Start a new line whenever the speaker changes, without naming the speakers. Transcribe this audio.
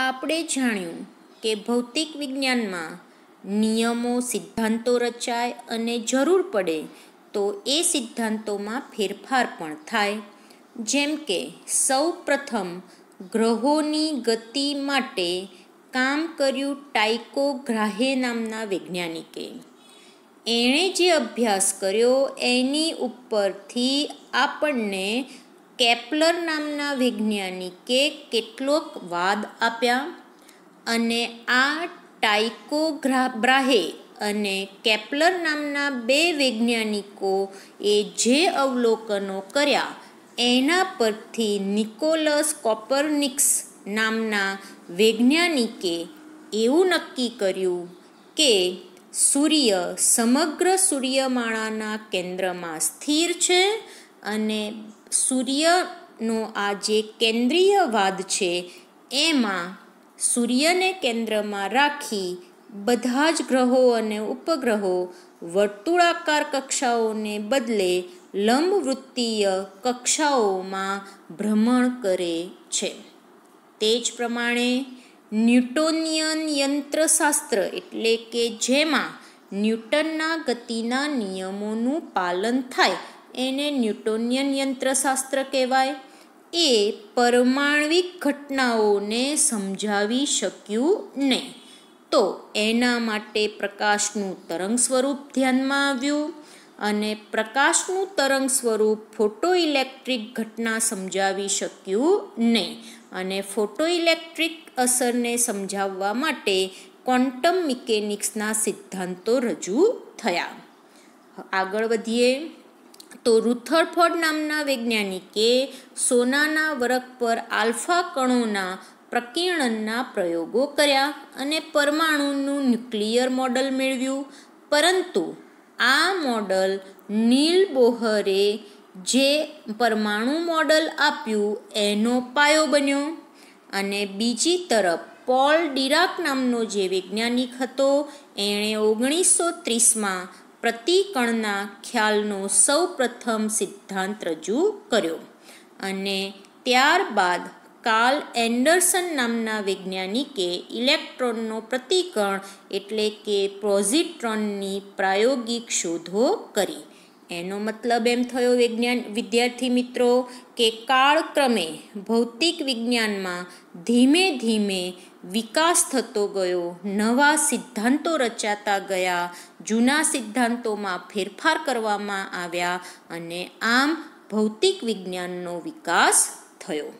આપણે જાણ્યું કે ભૌતિક વિજ્ઞાનમાં નિયમો સિદ્ધાંતો રચાય અને જરૂર પડે તો એ સિદ્ધાંતોમાં ફેરફાર પણ થાય જેમ કે સૌ પ્રથમ ગ્રહોની ગતિ માટે કામ કર્યું ટાઈકો ગ્રાહે નામના વૈજ્ઞાનિકે એણે જે અભ્યાસ કર્યો એની ઉપરથી આપણને કેપ્લર નામના વૈજ્ઞાનિકે કેટલોક વાદ આપ્યા અને આ ટાઇકોગ્રાબ્રાહે અને કેપ્લર નામના બે વૈજ્ઞાનિકો એ જે અવલોકનો કર્યા એના પરથી નિકોલસ કોપરનિક્સ નામના વૈજ્ઞાનિકે એવું નક્કી કર્યું કે સૂર્ય સમગ્ર સૂર્યમાળાના કેન્દ્રમાં સ્થિર છે અને સૂર્યનો આ જે કેન્દ્રીયવાદ છે એમાં સૂર્યને કેન્દ્રમાં રાખી બધા જ ગ્રહો અને ઉપગ્રહો વર્તુળાકાર કક્ષાઓને બદલે લંબવૃત્તીય કક્ષાઓમાં ભ્રમણ કરે છે તે જ પ્રમાણે ન્યૂટોનિયન યંત્રશાસ્ત્ર એટલે કે જેમાં ન્યૂટનના ગતિના નિયમોનું પાલન થાય એને ન્યૂટોનિયન યંત્રશાસ્ત્ર કહેવાય એ પરમાણ્વિક ઘટનાઓને સમજાવી શક્યું નહીં તો એના માટે પ્રકાશનું તરંગ સ્વરૂપ ધ્યાનમાં આવ્યું અને પ્રકાશનું તરંગ સ્વરૂપ ફોટો ઇલેક્ટ્રિક ઘટના સમજાવી શક્યું નહીં અને ફોટો ઇલેક્ટ્રિક અસરને સમજાવવા માટે ક્વોન્ટમ મિકેનિક્સના સિદ્ધાંતો રજૂ થયા આગળ વધીએ તો રૂથરફોર્ડ નામના વૈજ્ઞાનિકે સોનાના વરખ પર આલ્ફા કણોના પ્રકીર્ણનના પ્રયોગો કર્યા અને પરમાણુનું ન્યુક્લિયર મોડલ મેળવ્યું પરંતુ આ મોડલ નીલ બોહરે જે પરમાણુ મોડલ આપ્યું એનો પાયો બન્યો અને બીજી તરફ પોલ ડિરાક નામનો જે વૈજ્ઞાનિક હતો એણે ઓગણીસો ત્રીસમાં પ્રતિકણના ખ્યાલનો સૌ પ્રથમ સિદ્ધાંત રજૂ કર્યો અને ત્યારબાદ કાલ એન્ડરસન નામના વૈજ્ઞાનિકે ઇલેક્ટ્રોનનો પ્રતિકણ એટલે કે પ્રોઝિટ્રોનની પ્રાયોગિક શોધો કરી એનો મતલબ એમ થયો વિજ્ઞાન વિદ્યાર્થી મિત્રો કે કાળક્રમે ભૌતિક વિજ્ઞાનમાં ધીમે ધીમે વિકાસ થતો ગયો નવા સિદ્ધાંતો રચાતા ગયા જૂના સિદ્ધાંતોમાં ફેરફાર કરવામાં આવ્યા અને આમ ભૌતિક વિજ્ઞાનનો વિકાસ થયો